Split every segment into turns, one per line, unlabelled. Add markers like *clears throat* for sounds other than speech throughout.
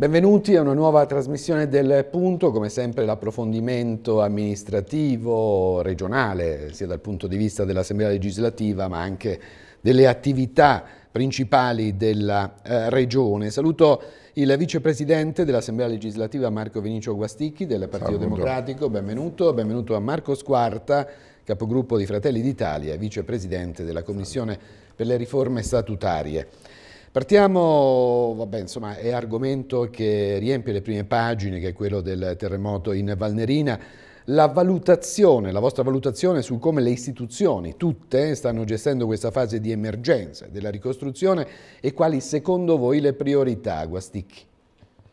Benvenuti a una nuova trasmissione del punto, come sempre l'approfondimento amministrativo regionale, sia dal punto di vista dell'Assemblea legislativa ma anche delle attività principali della eh, regione. Saluto il vicepresidente dell'Assemblea legislativa Marco Vinicio Guasticchi del Partito Saluto. Democratico, benvenuto, benvenuto a Marco Squarta, capogruppo di Fratelli d'Italia, vicepresidente della Commissione Saluto. per le riforme statutarie. Partiamo, vabbè, insomma, è argomento che riempie le prime pagine, che è quello del terremoto in Valnerina. La valutazione, la vostra valutazione su come le istituzioni, tutte, stanno gestendo questa fase di emergenza, della ricostruzione e quali secondo voi le priorità, Guasticchi?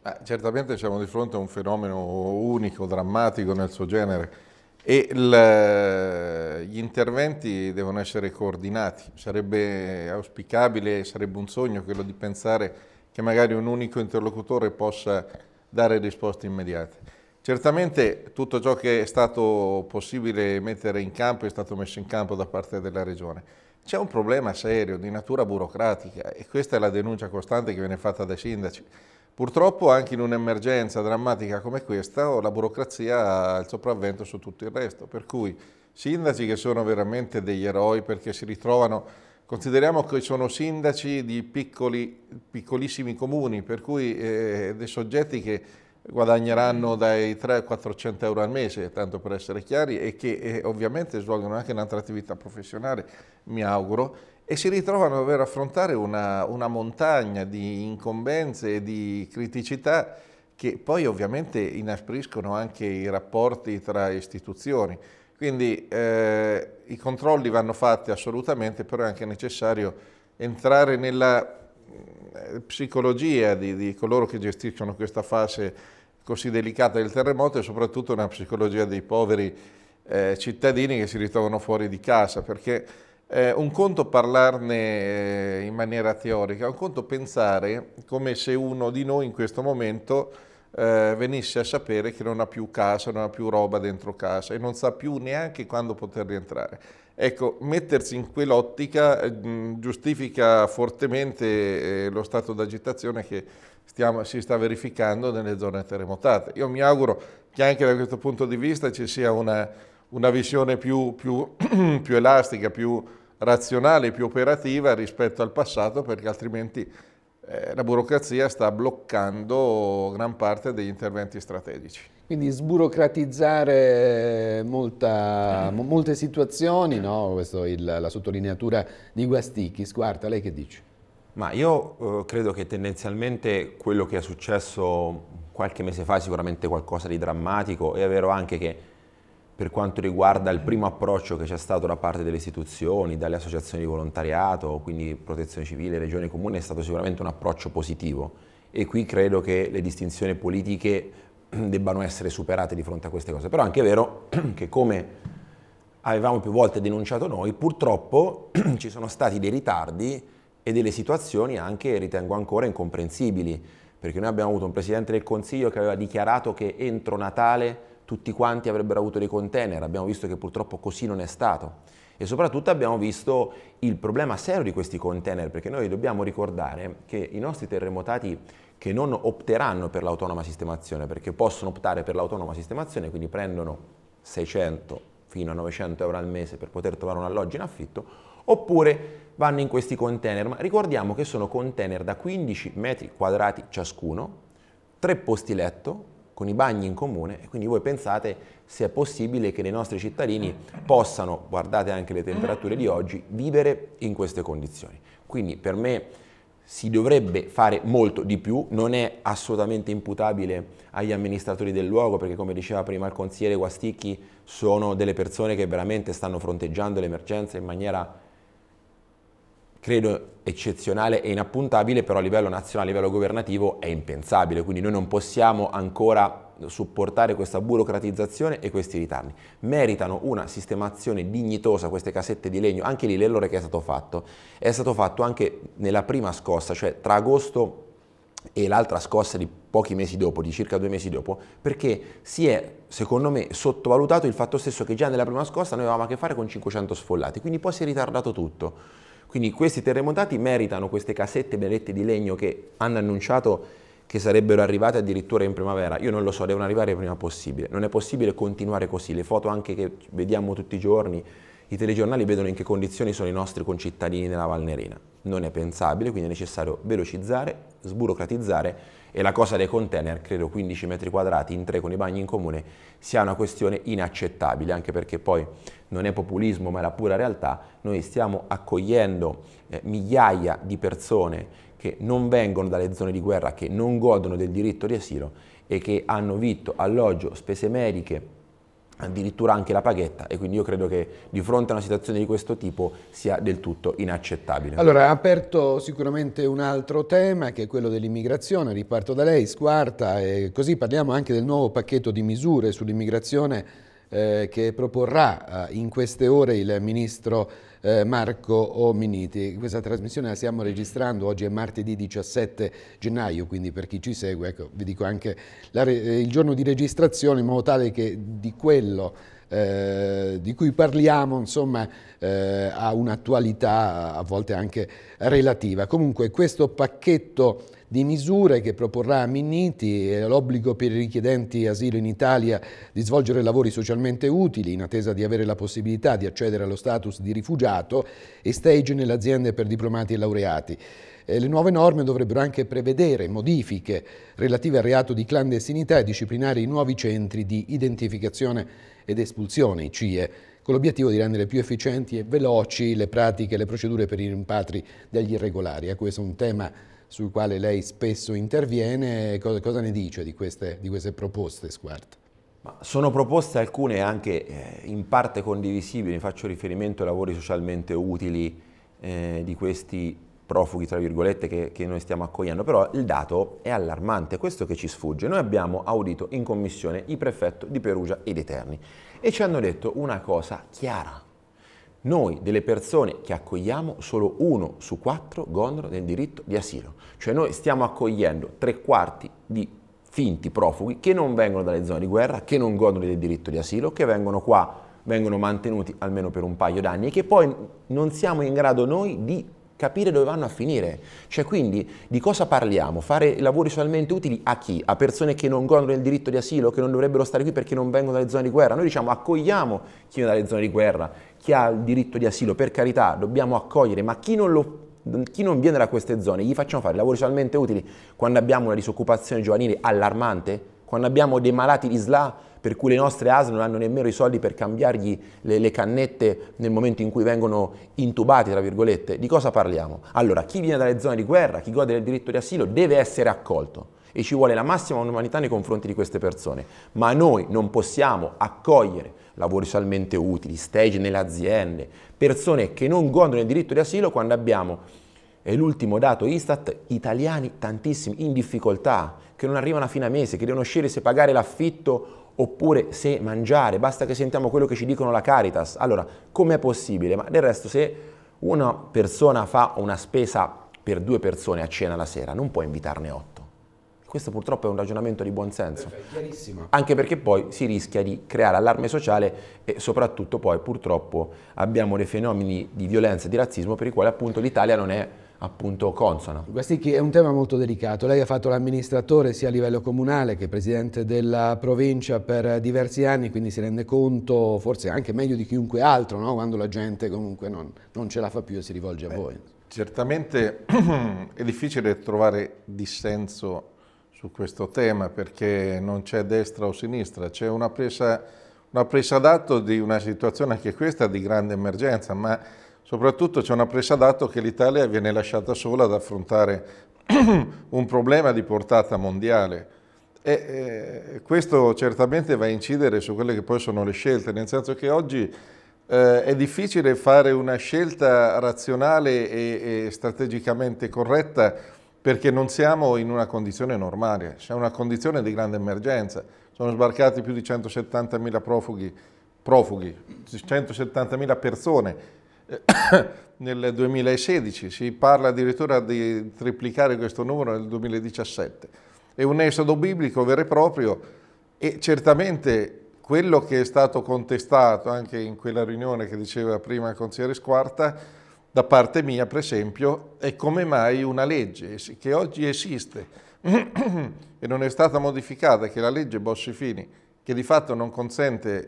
Beh, certamente siamo di fronte a un fenomeno unico, drammatico nel suo genere e il, gli interventi devono essere coordinati. Sarebbe auspicabile, sarebbe un sogno quello di pensare che magari un unico interlocutore possa dare risposte immediate. Certamente tutto ciò che è stato possibile mettere in campo è stato messo in campo da parte della Regione. C'è un problema serio di natura burocratica e questa è la denuncia costante che viene fatta dai sindaci. Purtroppo anche in un'emergenza drammatica come questa oh, la burocrazia ha il sopravvento su tutto il resto, per cui sindaci che sono veramente degli eroi perché si ritrovano, consideriamo che sono sindaci di piccoli, piccolissimi comuni, per cui eh, dei soggetti che guadagneranno dai 300-400 euro al mese, tanto per essere chiari, e che eh, ovviamente svolgono anche un'altra attività professionale, mi auguro, e si ritrovano a dover affrontare una, una montagna di incombenze e di criticità che poi ovviamente inaspriscono anche i rapporti tra istituzioni. Quindi eh, i controlli vanno fatti assolutamente, però è anche necessario entrare nella eh, psicologia di, di coloro che gestiscono questa fase così delicata del terremoto e soprattutto una psicologia dei poveri eh, cittadini che si ritrovano fuori di casa, perché eh, un conto parlarne eh, in maniera teorica, un conto pensare come se uno di noi in questo momento eh, venisse a sapere che non ha più casa, non ha più roba dentro casa e non sa più neanche quando poter rientrare. Ecco, mettersi in quell'ottica eh, giustifica fortemente eh, lo stato d'agitazione che stiamo, si sta verificando nelle zone terremotate. Io mi auguro che anche da questo punto di vista ci sia una una visione più, più, *clears throat* più elastica, più razionale, più operativa rispetto al passato perché altrimenti eh, la burocrazia sta bloccando gran parte degli interventi strategici.
Quindi sburocratizzare molta, mm. molte situazioni, no? questa è la sottolineatura di Guastichis. Guarda, lei che dice?
Ma io eh, credo che tendenzialmente quello che è successo qualche mese fa è sicuramente qualcosa di drammatico, è vero anche che per quanto riguarda il primo approccio che c'è stato da parte delle istituzioni, dalle associazioni di volontariato, quindi protezione civile, regione comune, è stato sicuramente un approccio positivo e qui credo che le distinzioni politiche *clears throat* debbano essere superate di fronte a queste cose. Però anche è anche vero *clears throat* che come avevamo più volte denunciato noi, purtroppo *clears throat* ci sono stati dei ritardi e delle situazioni anche, ritengo ancora, incomprensibili, perché noi abbiamo avuto un Presidente del Consiglio che aveva dichiarato che entro Natale tutti quanti avrebbero avuto dei container, abbiamo visto che purtroppo così non è stato e soprattutto abbiamo visto il problema serio di questi container perché noi dobbiamo ricordare che i nostri terremotati che non opteranno per l'autonoma sistemazione perché possono optare per l'autonoma sistemazione quindi prendono 600 fino a 900 euro al mese per poter trovare un alloggio in affitto oppure vanno in questi container ma ricordiamo che sono container da 15 metri quadrati ciascuno tre posti letto con i bagni in comune e quindi voi pensate se è possibile che i nostri cittadini possano, guardate anche le temperature di oggi, vivere in queste condizioni. Quindi per me si dovrebbe fare molto di più, non è assolutamente imputabile agli amministratori del luogo perché come diceva prima il consigliere Guasticchi sono delle persone che veramente stanno fronteggiando l'emergenza in maniera credo eccezionale e inappuntabile, però a livello nazionale, a livello governativo è impensabile, quindi noi non possiamo ancora supportare questa burocratizzazione e questi ritardi. Meritano una sistemazione dignitosa queste casette di legno, anche lì l'errore che è stato fatto, è stato fatto anche nella prima scossa, cioè tra agosto e l'altra scossa di pochi mesi dopo, di circa due mesi dopo, perché si è, secondo me, sottovalutato il fatto stesso che già nella prima scossa noi avevamo a che fare con 500 sfollati, quindi poi si è ritardato tutto. Quindi questi terremotati meritano queste casette benedette di legno che hanno annunciato che sarebbero arrivate addirittura in primavera. Io non lo so, devono arrivare prima possibile. Non è possibile continuare così. Le foto anche che vediamo tutti i giorni, i telegiornali vedono in che condizioni sono i nostri concittadini della Valnerina. Non è pensabile, quindi è necessario velocizzare, sburocratizzare e la cosa dei container, credo 15 metri quadrati in tre con i bagni in comune, sia una questione inaccettabile, anche perché poi non è populismo ma è la pura realtà, noi stiamo accogliendo eh, migliaia di persone che non vengono dalle zone di guerra, che non godono del diritto di asilo e che hanno vitto alloggio, spese mediche, addirittura anche la paghetta e quindi io credo che di fronte a una situazione di questo tipo sia del tutto inaccettabile. Allora,
ha aperto sicuramente un altro tema che è quello dell'immigrazione, riparto da lei, squarta, e così parliamo anche del nuovo pacchetto di misure sull'immigrazione eh, che proporrà eh, in queste ore il ministro eh, Marco Ominiti. Questa trasmissione la stiamo registrando, oggi è martedì 17 gennaio, quindi per chi ci segue, ecco, vi dico anche la, il giorno di registrazione in modo tale che di quello eh, di cui parliamo insomma, eh, ha un'attualità a volte anche relativa. Comunque questo pacchetto di misure che proporrà Minniti, l'obbligo per i richiedenti asilo in Italia di svolgere lavori socialmente utili in attesa di avere la possibilità di accedere allo status di rifugiato e stage nelle aziende per diplomati e laureati. le nuove norme dovrebbero anche prevedere modifiche relative al reato di clandestinità e disciplinare i nuovi centri di identificazione ed espulsione CIE, con l'obiettivo di rendere più efficienti e veloci le pratiche e le procedure per i rimpatri degli irregolari. A ecco, questo è un tema sul quale lei spesso interviene. Cosa, cosa ne dice di queste, di queste proposte, Squart? Sono proposte alcune anche eh,
in parte condivisibili, faccio riferimento ai lavori socialmente utili eh, di questi profughi, tra virgolette, che, che, noi stiamo accogliendo, però il dato è allarmante, questo che ci sfugge. Noi abbiamo audito in commissione i prefetto di Perugia ed Eterni e ci hanno detto una cosa chiara. Noi delle persone che accogliamo solo uno su quattro godono del diritto di asilo, cioè noi stiamo accogliendo tre quarti di finti profughi che non vengono dalle zone di guerra, che non godono del diritto di asilo, che vengono qua, vengono mantenuti almeno per un paio d'anni e che poi non siamo in grado noi di capire dove vanno a finire. Cioè quindi di cosa parliamo? Fare lavori socialmente utili a chi? A persone che non godono del diritto di asilo, che non dovrebbero stare qui perché non vengono dalle zone di guerra? Noi diciamo accogliamo chi viene dalle zone di guerra, chi ha il diritto di asilo, per carità, dobbiamo accogliere, ma chi non lo chi non viene da queste zone, gli facciamo fare lavori socialmente utili quando abbiamo una disoccupazione giovanile allarmante, quando abbiamo dei malati di SLA per cui le nostre ASL non hanno nemmeno i soldi per cambiargli le, le cannette nel momento in cui vengono intubati, tra virgolette, di cosa parliamo? Allora, chi viene dalle zone di guerra, chi gode del diritto di asilo, deve essere accolto e ci vuole la massima umanità nei confronti di queste persone, ma noi non possiamo accogliere lavori socialmente utili, stage nelle aziende, persone che non godono del diritto di asilo quando abbiamo è l'ultimo dato Istat, italiani tantissimi in difficoltà, che non arrivano a fine mese, che devono scegliere se pagare l'affitto oppure se mangiare, basta che sentiamo quello che ci dicono la Caritas. Allora, com'è possibile? Ma del resto se una persona fa una spesa per due persone a cena la sera, non può invitarne otto. Questo purtroppo è un ragionamento di buonsenso.
Perfetto,
Anche perché poi si rischia di creare allarme sociale e soprattutto poi purtroppo abbiamo dei fenomeni di violenza e di razzismo per i quali appunto l'Italia non è appunto consono.
Guasticchi è un tema molto delicato, lei ha fatto l'amministratore sia a livello comunale che presidente della provincia per diversi anni, quindi si rende conto forse anche meglio di chiunque altro no? quando la gente comunque non, non, ce la fa più e si rivolge a voi.
Certamente *clears throat* è difficile trovare dissenso su questo tema perché non c'è destra o sinistra, c'è una presa, una presa d'atto di una situazione anche questa di grande emergenza, ma Soprattutto c'è una presa d'atto che l'Italia viene lasciata sola ad affrontare *clears throat* un problema di portata mondiale. E, eh, questo certamente va a incidere su quelle che poi sono le scelte, nel senso che oggi eh, è difficile fare una scelta razionale e, e, strategicamente corretta perché non siamo in una condizione normale, c'è una condizione di grande emergenza. Sono sbarcati più di 170.000 profughi, profughi 170.000 persone *coughs* nel 2016, si parla addirittura di triplicare questo numero nel 2017. È un esodo biblico vero e proprio e certamente quello che è stato contestato anche in quella riunione che diceva prima il consigliere Squarta, da parte mia per esempio, è come mai una legge che oggi esiste *coughs* e non è stata modificata, che la legge Bossi-Fini, che di fatto non consente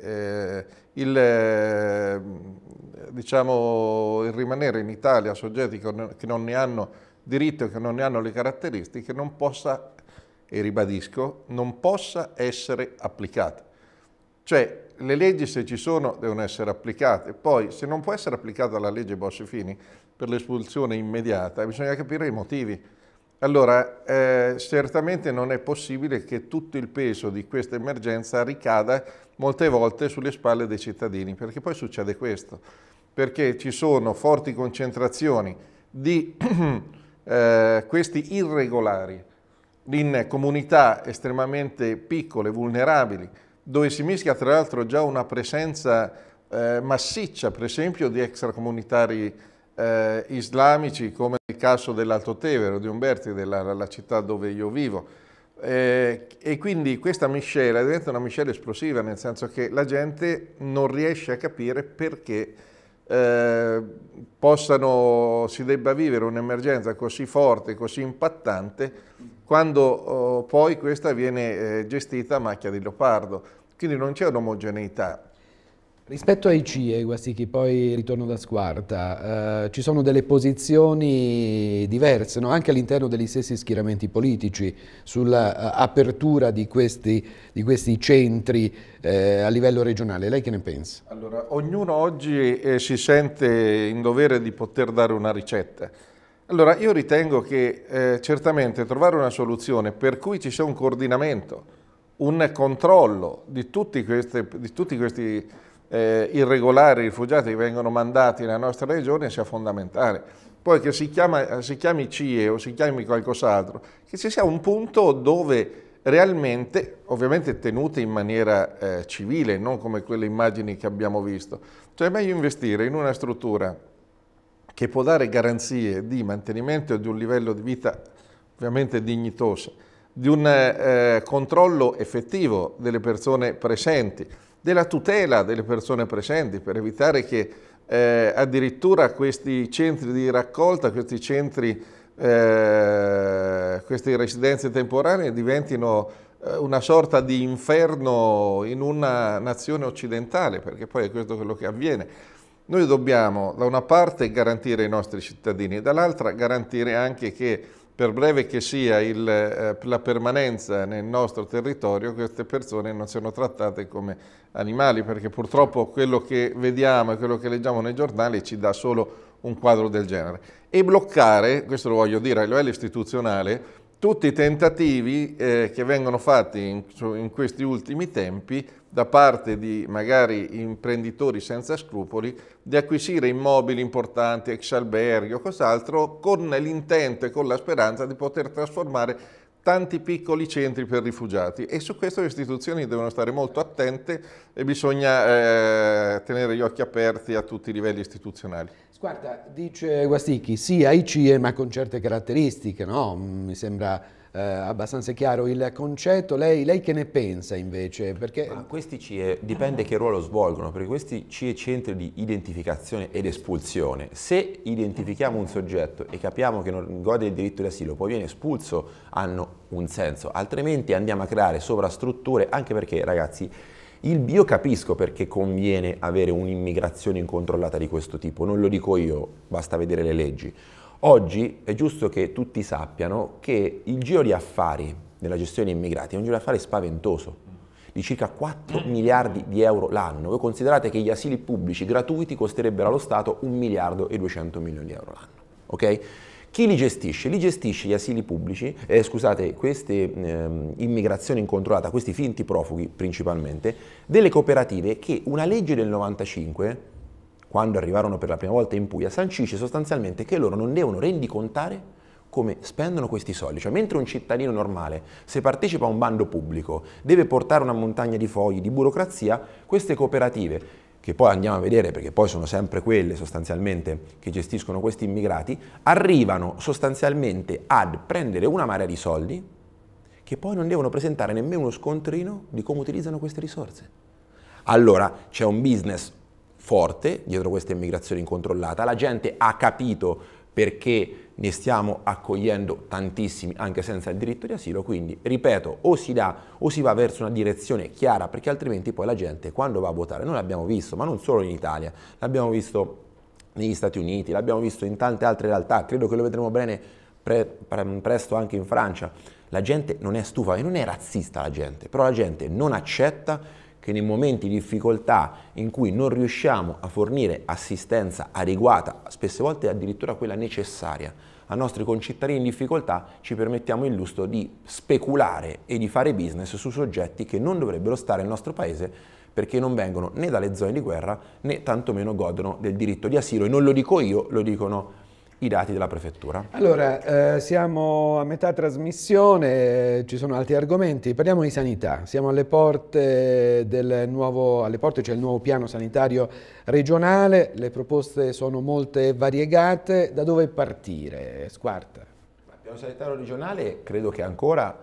eh, il, eh, diciamo, il rimanere in Italia soggetti che non ne hanno diritto e che non ne hanno le caratteristiche non possa, e ribadisco, non possa essere applicata. Cioè le leggi se ci sono devono essere applicate, poi se non può essere applicata la legge Bossi-Fini per l'espulsione immediata bisogna capire i motivi. Allora, eh, certamente non è possibile che tutto il peso di questa emergenza ricada molte volte sulle spalle dei cittadini, perché poi succede questo perché ci sono forti concentrazioni di *clears throat* eh, questi irregolari in comunità estremamente piccole, vulnerabili, dove si mischia tra l'altro già una presenza eh, massiccia, per esempio, di extracomunitari eh, islamici, come nel caso dell'Alto Tevere, di Umberti, della la città dove io vivo. Eh, e quindi questa miscela diventa una miscela esplosiva, nel senso che la gente non riesce a capire perché eh, possano, si debba vivere un'emergenza così forte, così impattante, quando oh, poi questa viene eh, gestita a macchia di leopardo. Quindi non c'è un'omogeneità.
Rispetto ai CIE, Guastichi, poi ritorno da Squarta, eh, ci sono delle posizioni diverse, no? anche all'interno degli stessi schieramenti politici, sull'apertura eh, di, di questi, centri eh, a livello regionale. Lei che ne pensa?
Allora, ognuno oggi eh, si sente in dovere di poter dare una ricetta. Allora, io ritengo che eh, certamente trovare una soluzione per cui ci sia un coordinamento, un controllo di tutti questi, di tutti questi eh, irregolari, rifugiati che vengono mandati nella nostra regione sia fondamentale. Poi che si, chiama, si chiami CIE o si chiami qualcos'altro, che ci sia un punto dove realmente, ovviamente tenute in maniera eh, civile, non come quelle immagini che abbiamo visto. Cioè è meglio investire in una struttura che può dare garanzie di mantenimento di un livello di vita ovviamente dignitoso, di un eh, controllo effettivo delle persone presenti, della tutela delle persone presenti per evitare che eh, addirittura questi centri di raccolta, questi centri, eh, queste residenze temporanee diventino eh, una sorta di inferno in una nazione occidentale, perché poi è questo quello che avviene. Noi dobbiamo da una parte garantire i nostri cittadini, dall'altra garantire anche che per breve che sia il, eh, la permanenza nel nostro territorio, queste persone non siano trattate come animali, perché purtroppo quello che vediamo e quello che leggiamo nei giornali ci dà solo un quadro del genere. E bloccare, questo lo voglio dire a livello istituzionale, tutti i tentativi eh, che vengono fatti in, in, questi ultimi tempi da parte di magari imprenditori senza scrupoli di acquisire immobili importanti, ex alberghi o cos'altro, con l'intento e con la speranza di poter trasformare tanti piccoli centri per rifugiati e su questo le istituzioni devono stare molto attente e bisogna eh, tenere gli occhi aperti a tutti i livelli istituzionali.
Guarda, dice Guastichi, sì, AICE ma con certe caratteristiche, no? Mm, mi sembra eh, abbastanza chiaro il concetto. Lei, lei, che ne pensa invece? Perché... Ma
questi CIE dipende che ruolo svolgono, perché questi CIE centri di identificazione ed espulsione, se identifichiamo un soggetto e capiamo che non gode del diritto di asilo, poi viene espulso, hanno un senso, altrimenti andiamo a creare sovrastrutture, anche perché ragazzi... Il bio capisco perché conviene avere un'immigrazione incontrollata di questo tipo, non lo dico io, basta vedere le leggi. Oggi è giusto che tutti sappiano che il giro di affari nella gestione immigrati è un giro di affari spaventoso di circa 4 mm. miliardi di euro l'anno. Voi considerate che gli asili pubblici gratuiti costerebbero allo Stato 1 miliardo e 200 milioni di euro l'anno. Okay? Chi li gestisce? Li gestisce gli asili pubblici, eh, scusate, queste eh, immigrazioni incontrollate, questi finti profughi principalmente, delle cooperative che una legge del 95 quando arrivarono per la prima volta in Puglia, sancisce sostanzialmente che loro non devono rendicontare come spendono questi soldi. Cioè, mentre un cittadino normale, se partecipa a un bando pubblico, deve portare una montagna di fogli, di burocrazia, queste cooperative, che poi andiamo a vedere perché poi sono sempre quelle sostanzialmente che gestiscono questi immigrati, arrivano sostanzialmente ad prendere una marea di soldi che poi non devono presentare nemmeno uno scontrino di come utilizzano queste risorse. Allora c'è un business forte dietro questa immigrazione incontrollata, la gente ha capito perché ne stiamo accogliendo tantissimi anche senza il diritto di asilo, quindi ripeto, o si, dà, o si va verso una direzione chiara, perché altrimenti poi la gente quando va a votare, noi l'abbiamo visto, ma non solo in Italia, l'abbiamo visto negli Stati Uniti, l'abbiamo visto in tante altre realtà, credo che lo vedremo bene pre, pre, presto anche in Francia, la gente non è stufa e non è razzista la gente, però la gente non accetta che nei momenti di difficoltà in cui non riusciamo a fornire assistenza adeguata, spesse volte addirittura quella necessaria, a nostri concittadini in difficoltà ci permettiamo il lusso di speculare e di fare business su soggetti che non dovrebbero stare nel nostro paese perché non vengono né dalle zone di guerra né tantomeno godono del diritto di asilo e non lo dico io, lo dicono i dati della prefettura.
Allora, eh, siamo a metà trasmissione, ci sono altri argomenti, parliamo di sanità, siamo alle porte del nuovo, alle porte c'è cioè il nuovo piano sanitario regionale, le proposte sono molte e variegate, da dove partire? Squarta. Il
piano sanitario regionale
credo che ancora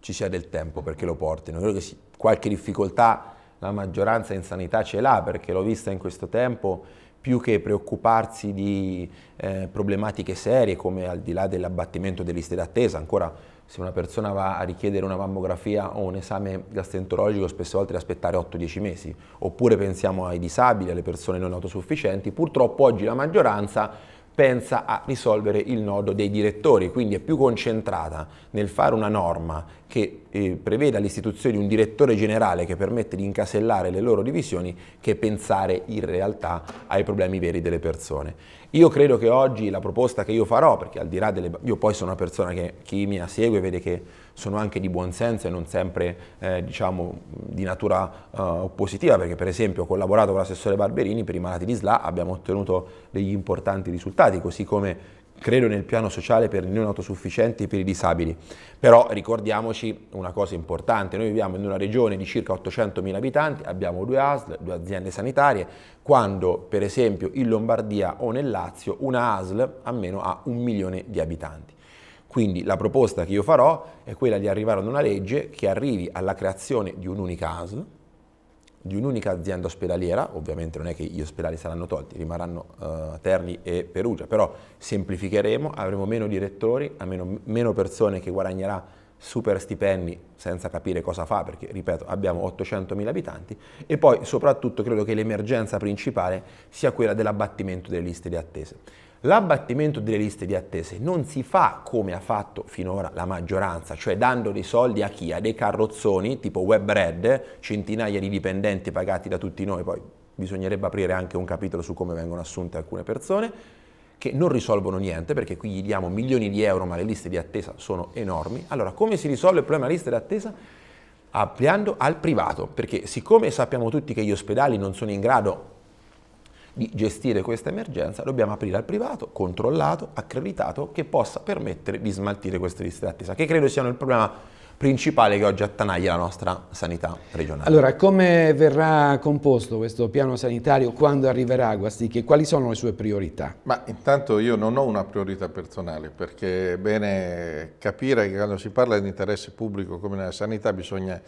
ci sia del
tempo perché lo portino, credo che qualche difficoltà la maggioranza in sanità ce l'ha perché l'ho vista in questo tempo più che preoccuparsi di eh, problematiche serie come al di là dell'abbattimento delle liste d'attesa, ancora se una persona va a richiedere una mammografia o un esame gastroenterologico spesso volte deve aspettare 8-10 mesi, oppure pensiamo ai disabili, alle persone non autosufficienti, purtroppo oggi la maggioranza pensa a risolvere il nodo dei direttori, quindi è più concentrata nel fare una norma che eh, preveda l'istituzione di un direttore generale che permette di incasellare le loro divisioni che pensare in realtà ai problemi veri delle persone. Io credo che oggi la proposta che io farò, perché al di là delle... io poi sono una persona che chi mi segue vede che sono anche di buon senso e non sempre eh, diciamo, di natura eh, positiva, perché per esempio ho collaborato con l'assessore Barberini per i malati di SLA, abbiamo ottenuto degli importanti risultati, così come credo nel piano sociale per i non autosufficienti e per i disabili. Però ricordiamoci una cosa importante, noi viviamo in una regione di circa 800.000 abitanti, abbiamo due ASL, due aziende sanitarie, quando per esempio in Lombardia o nel Lazio una ASL almeno ha un milione di abitanti. Quindi la proposta che io farò è quella di arrivare ad una legge che arrivi alla creazione di un'unica ASL, di un'unica azienda ospedaliera, ovviamente non è che gli ospedali saranno tolti, rimarranno uh, Terni e Perugia, però semplificheremo, avremo meno direttori, meno, meno persone che guadagnerà super stipendi senza capire cosa fa, perché ripeto abbiamo 800.000 abitanti, e poi soprattutto credo che l'emergenza principale sia quella dell'abbattimento delle liste di attese. L'abbattimento delle liste di attese non si fa come ha fatto finora la maggioranza, cioè dando dei soldi a chi? A dei carrozzoni tipo WebRed, centinaia di dipendenti pagati da tutti noi, poi bisognerebbe aprire anche un capitolo su come vengono assunte alcune persone, che non risolvono niente perché qui gli diamo milioni di euro ma le liste di attesa sono enormi. Allora come si risolve il problema delle liste di attesa? Ampliando al privato, perché siccome sappiamo tutti che gli ospedali non sono in grado di gestire questa emergenza, dobbiamo aprire al privato, controllato, accreditato, che possa permettere di smaltire queste liste d'attesa, che credo siano il problema principale che oggi attanaglia la nostra sanità regionale.
Allora, come verrà composto questo piano sanitario quando arriverà Guasticchi quali sono le sue priorità?
Ma intanto io non ho una priorità personale perché è bene capire che quando si parla di interesse pubblico come nella sanità bisogna,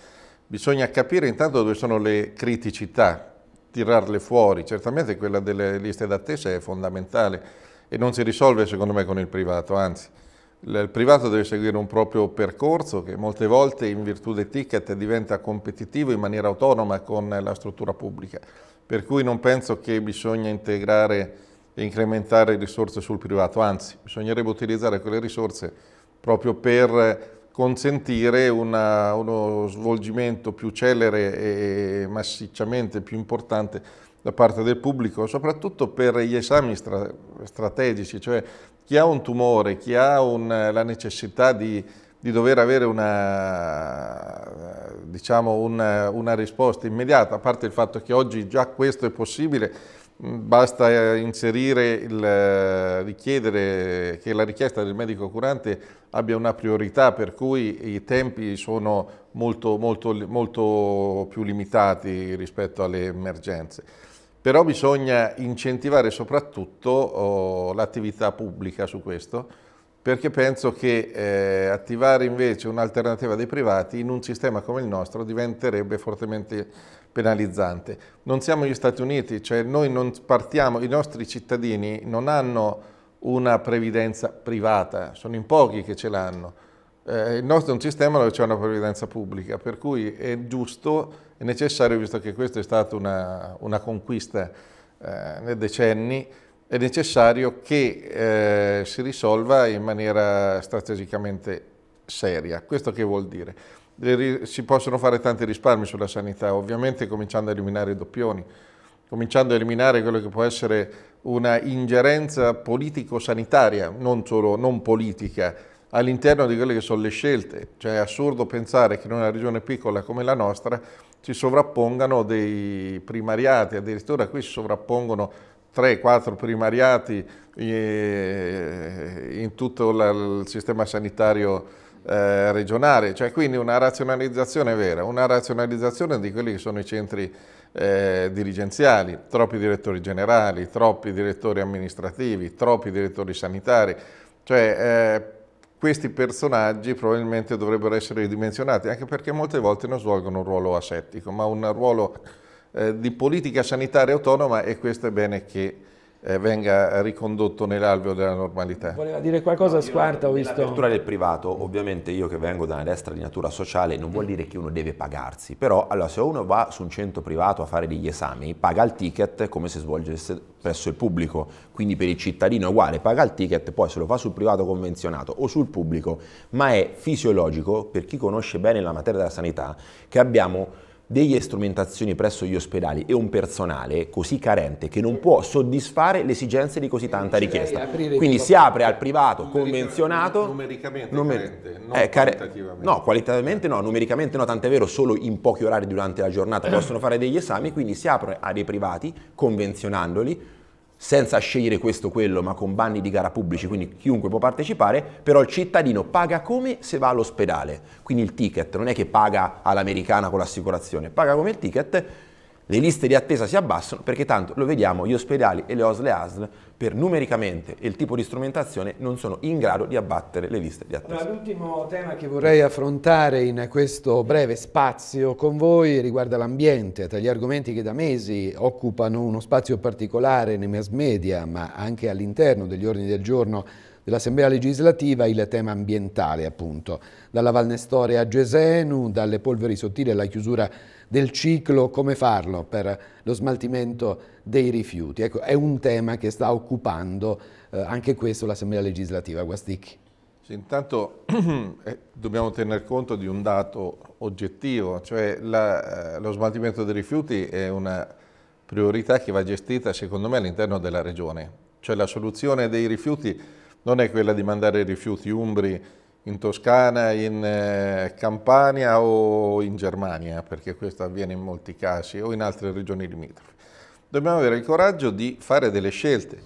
bisogna capire intanto dove sono le criticità tirarle fuori. Certamente quella delle liste d'attesa è fondamentale e non si risolve secondo me con il privato, anzi il privato deve seguire un proprio percorso che molte volte in virtù dei ticket diventa competitivo in maniera autonoma con la struttura pubblica, per cui non penso che bisogna integrare e incrementare risorse sul privato, anzi bisognerebbe utilizzare quelle risorse proprio per consentire una, uno svolgimento più celere e massicciamente più importante da parte del pubblico, soprattutto per gli esami stra strategici, cioè chi ha un tumore, chi ha un, la necessità di di dover avere una, diciamo, una, una risposta immediata, a parte il fatto che oggi già questo è possibile, mm, basta eh, inserire il, eh, richiedere che la richiesta del medico curante abbia una priorità per cui i tempi sono molto, molto, molto più limitati rispetto alle emergenze. Però bisogna incentivare soprattutto oh, l'attività pubblica su questo, perché penso che eh, attivare invece un'alternativa dei privati in un sistema come il nostro diventerebbe fortemente penalizzante. Non siamo gli Stati Uniti, cioè noi non partiamo, i nostri cittadini non hanno una previdenza privata, sono in pochi che ce l'hanno. Eh, il nostro è un sistema dove c'è una previdenza pubblica, per cui è giusto, è necessario, visto che questa è stata una, una conquista eh, nei decenni, è necessario che eh, si risolva in maniera strategicamente seria. Questo che vuol dire? Si possono fare tanti risparmi sulla sanità, ovviamente cominciando a eliminare i doppioni, cominciando a eliminare quello che può essere una ingerenza politico-sanitaria, non solo non politica, all'interno di quelle che sono le scelte. Cioè è assurdo pensare che in una regione piccola come la nostra si sovrappongano dei primariati, addirittura qui si sovrappongono 3-4 primariati eh, in tutto il sistema sanitario eh, regionale, cioè quindi una razionalizzazione vera, una razionalizzazione di quelli che sono i centri eh, dirigenziali, troppi direttori generali, troppi direttori amministrativi, troppi direttori sanitari, cioè questi personaggi probabilmente dovrebbero essere ridimensionati, anche perché molte volte non svolgono un ruolo asettico, ma un ruolo eh, di politica sanitaria autonoma e questo è bene che eh, venga ricondotto nell'alveo della normalità. Voleva dire qualcosa no, Squarta, ho visto. L'apertura del privato, ovviamente io che vengo da una destra di natura sociale, non vuol
dire che uno deve pagarsi, però allora, se uno va su un centro privato a fare degli esami, paga il ticket come se svolgesse presso il pubblico, quindi per il cittadino è uguale, paga il ticket, poi se lo fa sul privato convenzionato o sul pubblico, ma è fisiologico, per chi conosce bene la materia della sanità, che abbiamo delle strumentazioni presso gli ospedali e un personale così carente che non può soddisfare le esigenze di così tanta richiesta.
Quindi si
apre al privato convenzionato.
Numericamente, numericamente carente, non eh, qualitativamente.
No, qualitativamente no, numericamente no, tant'è vero solo in pochi orari durante la giornata *clears throat* possono fare degli esami, quindi si apre a dei privati convenzionandoli senza scegliere questo o quello, ma con banni di gara pubblici, quindi chiunque può partecipare, però il cittadino paga come se va all'ospedale. Quindi il ticket non è che paga all'americana con l'assicurazione, paga come il ticket le liste di attesa si abbassano perché tanto lo vediamo, gli ospedali e le OSL e ASL per numericamente e il tipo di strumentazione non sono
in grado di abbattere le liste di attesa. Allora, l'ultimo tema che vorrei affrontare in questo breve spazio con voi riguarda l'ambiente, tra gli argomenti che da mesi occupano uno spazio particolare nei mass media ma anche all'interno degli ordini del giorno dell'Assemblea legislativa il tema ambientale, appunto. Dalla Valnestore a Gesenu, dalle polveri sottili alla chiusura del ciclo, come farlo per lo smaltimento dei rifiuti. Ecco, è un tema che sta occupando eh, anche questo l'Assemblea legislativa.
Guasticchi. Sì, intanto *clears throat* eh, dobbiamo tener conto di un dato oggettivo, cioè la, eh, lo smaltimento dei rifiuti è una priorità che va gestita secondo me all'interno della regione, cioè la soluzione dei rifiuti non è quella di mandare rifiuti umbri in Toscana, in eh, Campania o in Germania, perché questo avviene in molti casi, o in altre regioni limitrofe. Dobbiamo avere il coraggio di fare delle scelte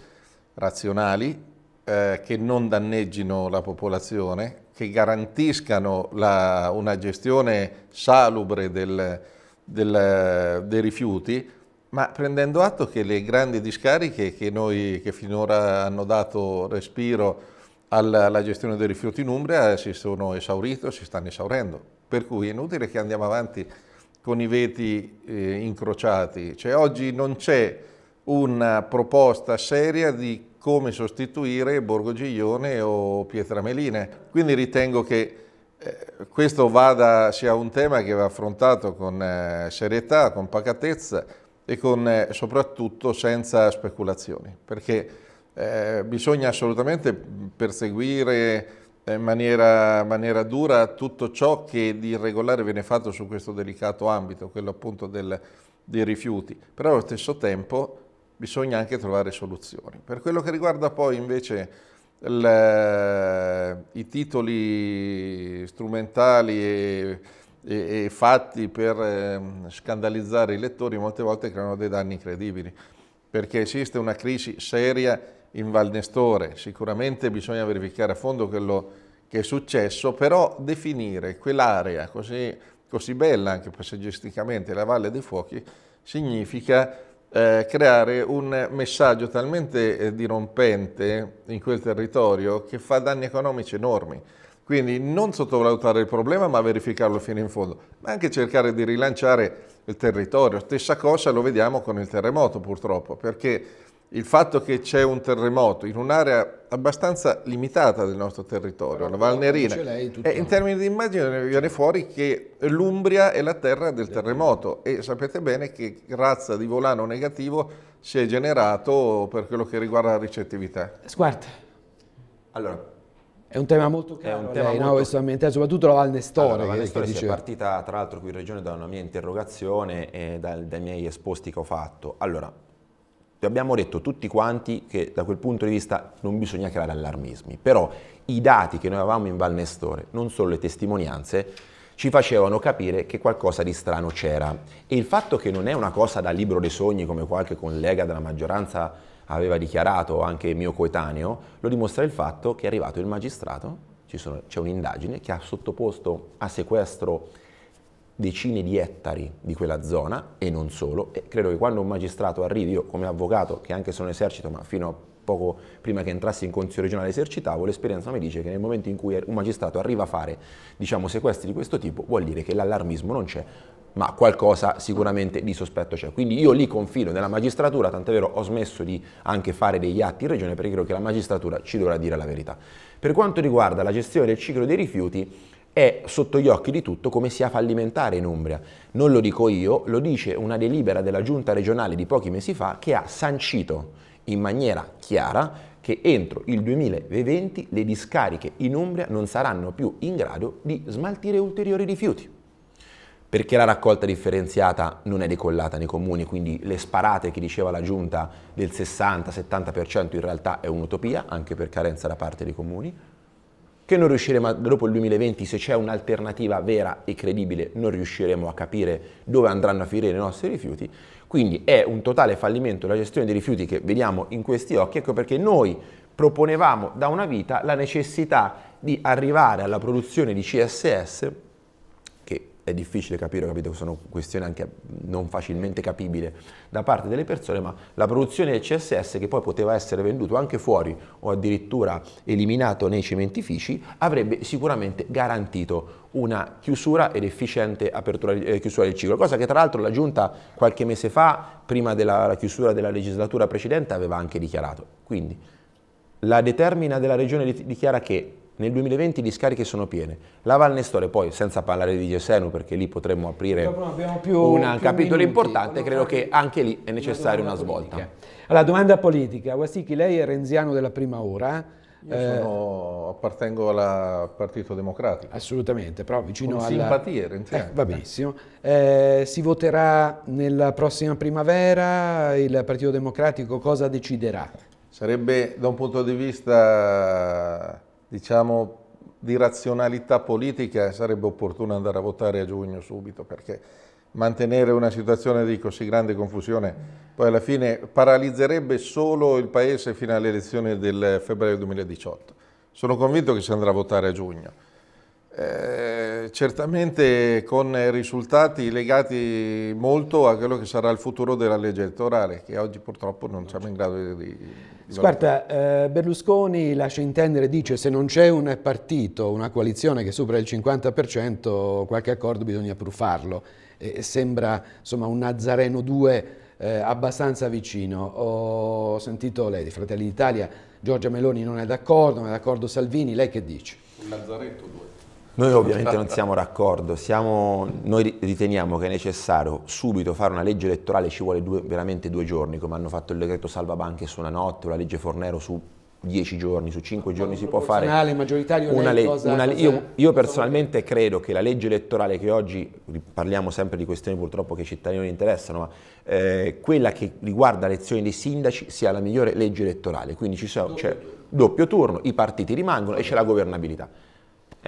razionali eh, che non danneggino la popolazione, che garantiscano la, una gestione salubre del, del, dei rifiuti, ma prendendo atto che le grandi discariche che, noi, che finora hanno dato respiro alla, alla, gestione dei rifiuti in Umbria si sono esaurite, si stanno esaurendo, per cui è inutile che andiamo avanti con i veti eh, incrociati. Cioè, oggi non c'è una proposta seria di come sostituire Borgo Giglione o Pietrameline. Quindi ritengo che eh, questo vada, sia un tema che va affrontato con eh, serietà, con pacatezza, e con, eh, soprattutto senza speculazioni, perché eh, bisogna assolutamente perseguire in maniera, maniera, dura tutto ciò che di irregolare viene fatto su questo delicato ambito, quello appunto del, dei rifiuti, però allo stesso tempo bisogna anche trovare soluzioni. Per quello che riguarda poi invece il, i titoli strumentali e e, e fatti per eh, scandalizzare i lettori molte volte creano dei danni incredibili, perché esiste una crisi seria in Valnestore, sicuramente bisogna verificare a fondo quello che è successo, però definire quell'area così, così, bella anche passeggisticamente, la Valle dei Fuochi, significa eh, creare un messaggio talmente eh, dirompente in quel territorio che fa danni economici enormi. Quindi non sottovalutare il problema ma verificarlo fino in fondo, ma anche cercare di rilanciare il territorio. Stessa cosa lo vediamo con il terremoto purtroppo, perché il fatto che c'è un terremoto in un'area abbastanza limitata del nostro territorio, Però la Valnerina, lei, eh, in termini di immagine viene fuori che l'Umbria è la terra del terremoto e sapete bene che razza di volano negativo si è generato per quello che riguarda la ricettività. Sguarda. Allora,
è un tema molto caro, è un tema lei, molto... no, questo ambientale, soprattutto la Val Nestore. Allora, la Val Nestore è
partita
tra l'altro qui in regione da una mia interrogazione e dal, dai miei esposti che ho fatto. Allora, abbiamo detto tutti quanti che da quel punto di vista non bisogna creare allarmismi, però i dati che noi avevamo in Val Nestore, non solo le testimonianze, ci facevano capire che qualcosa di strano c'era. E il fatto che non è una cosa da libro dei sogni come qualche collega della maggioranza aveva dichiarato anche mio coetaneo, lo dimostra il fatto che è arrivato il magistrato, c'è un'indagine che ha sottoposto a sequestro decine di ettari di quella zona e non solo e credo che quando un magistrato arrivi, io come avvocato, che anche se non esercito, ma fino a poco prima che entrassi in Consiglio regionale esercitavo, l'esperienza mi dice che nel momento in cui un magistrato arriva a fare diciamo, sequestri di questo tipo vuol dire che l'allarmismo non c'è, ma qualcosa sicuramente di sospetto c'è. Quindi io lì confido nella magistratura, tant'è vero ho smesso di anche fare degli atti in regione perché credo che la magistratura ci dovrà dire la verità. Per quanto riguarda la gestione del ciclo dei rifiuti, è sotto gli occhi di tutto come sia fallimentare in Umbria. Non lo dico io, lo dice una delibera della giunta regionale di pochi mesi fa che ha sancito in maniera chiara che entro il 2020 le discariche in Umbria non saranno più in grado di smaltire ulteriori rifiuti. Perché la raccolta differenziata non è decollata nei comuni, quindi le sparate che diceva la Giunta del 60-70% in realtà è un'utopia, anche per carenza da parte dei comuni, che non riusciremo, dopo il 2020, se c'è un'alternativa vera e credibile, non riusciremo a capire dove andranno a finire i nostri rifiuti quindi è un totale fallimento la gestione dei rifiuti che vediamo in questi occhi, ecco perché noi proponevamo da una vita la necessità di arrivare alla produzione di CSS è difficile capire, capito, sono questioni anche non facilmente capibili da parte delle persone, ma la produzione del CSS che poi poteva essere venduto anche fuori o addirittura eliminato nei cementifici avrebbe sicuramente garantito una chiusura ed efficiente apertura, eh, chiusura del ciclo, cosa che tra l'altro la Giunta qualche mese fa, prima della chiusura della legislatura precedente, aveva anche dichiarato. Quindi la determina della Regione dichiara che nel 2020 le scariche sono piene. La Val Nestore, poi senza parlare di Gesenu, perché lì potremmo aprire
più, un più capitolo minuti, importante,
credo che anche lì è necessaria una, una svolta.
Allora, domanda politica. Guasticchi, lei è renziano della prima ora. Io eh, sono, appartengo al Partito Democratico. Assolutamente, però vicino Con simpatie, alla... Renziano. Eh, va benissimo. Eh, si voterà nella prossima primavera, il Partito Democratico cosa deciderà?
Sarebbe da un punto di vista diciamo, di razionalità politica sarebbe opportuno andare a votare a giugno subito perché mantenere una situazione di così grande confusione poi alla fine paralizzerebbe solo il Paese fino alle elezioni del febbraio 2018. Sono convinto che si andrà a votare a giugno. Eh, certamente con risultati legati molto a quello che sarà il futuro della legge elettorale, che oggi purtroppo non siamo in grado di... di Sparta,
eh, Berlusconi lascia intendere, dice se non c'è un partito, una coalizione che supera il 50%, qualche accordo bisogna pruffarlo. E sembra insomma un Nazareno 2 eh, abbastanza vicino. Ho sentito lei di Fratelli d'Italia, Giorgia Meloni non è d'accordo, non è d'accordo Salvini, lei che dice?
Un Nazareno 2.
Noi ovviamente non siamo d'accordo, noi riteniamo che è necessario subito fare una legge elettorale, ci vuole due, veramente due giorni, come hanno fatto il decreto salva banche su una notte o la legge Fornero su dieci giorni, su cinque giorni si può fare
una legge. Io,
io, personalmente credo che la legge elettorale che oggi, parliamo sempre di questioni purtroppo che i cittadini non interessano, ma eh, quella che riguarda le elezioni dei sindaci sia la migliore legge elettorale. Quindi c'è cioè, doppio turno, i partiti rimangono e c'è la governabilità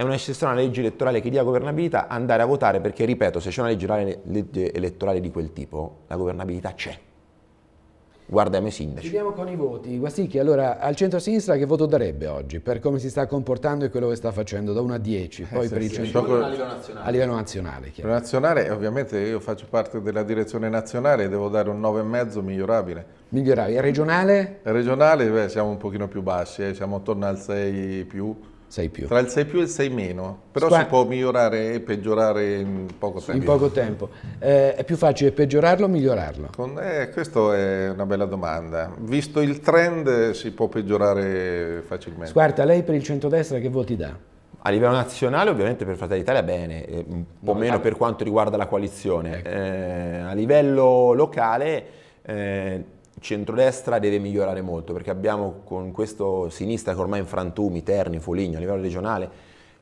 è una necessaria legge elettorale che dia governabilità, andare a votare perché, ripeto, se c'è una legge elettorale di quel tipo, la governabilità c'è guardiamo i
sindaci. Vediamo con i voti. Guasticchi, allora, al centro-sinistra che voto darebbe oggi per come si sta
comportando e quello che sta facendo da 1 a 10? Poi eh, per sì, il centro... Sì, a livello nazionale. A livello nazionale, nazionale, ovviamente io faccio parte della direzione nazionale e devo dare un 9,5 migliorabile. Migliorabile.
Regionale?
Regionale, beh, siamo un pochino più bassi, eh, siamo attorno al 6 più. 6 più. Tra il 6 più e il 6 meno, però Squa si può migliorare e peggiorare in poco tempo. In poco tempo.
Eh, è più facile peggiorarlo o migliorarlo? Con,
eh, questa è una bella domanda. Visto il trend si può peggiorare facilmente. Squarta,
lei per il centrodestra che voti dà?
A livello nazionale ovviamente per Fratelli d'Italia bene, eh, un po' no, meno ah. per quanto
riguarda la coalizione. Ecco. Eh, a livello locale... Eh, centrodestra deve migliorare molto perché abbiamo con questo sinistra che ormai è in frantumi, Terni, Foligno a livello regionale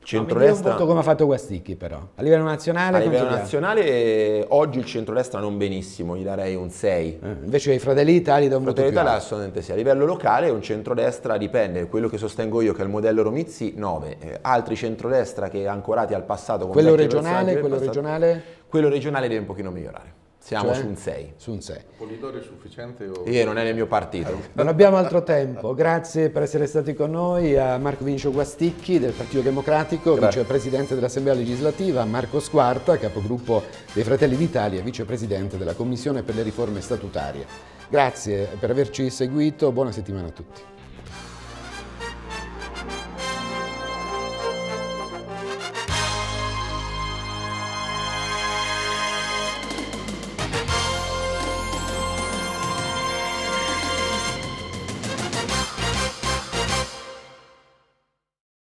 centrodestra... No, come
ha fatto Guasticchi però, a livello nazionale... A livello
nazionale eh, oggi il centrodestra non benissimo, gli darei un 6. Eh, invece i Fratelli d'Italia da un Fratelli d'Italia assolutamente sì, a livello locale un centrodestra dipende, quello che sostengo io che è il modello Romizzi 9, eh, altri centrodestra che ancorati al passato... Quello regionale, quello passato, regionale? Quello regionale deve un pochino migliorare. Siamo cioè? su un 6. Su un 6.
Polidori è sufficiente? O... Io non è
nel mio partito. Eh, non abbiamo
altro tempo. Grazie per essere stati con noi a eh, Marco Vincio Guasticchi del Partito Democratico, Grazie. vicepresidente dell'Assemblea legislativa, Marco Squarta, capogruppo dei Fratelli d'Italia, vicepresidente della Commissione per le riforme statutarie. Grazie per averci seguito, buona settimana a tutti.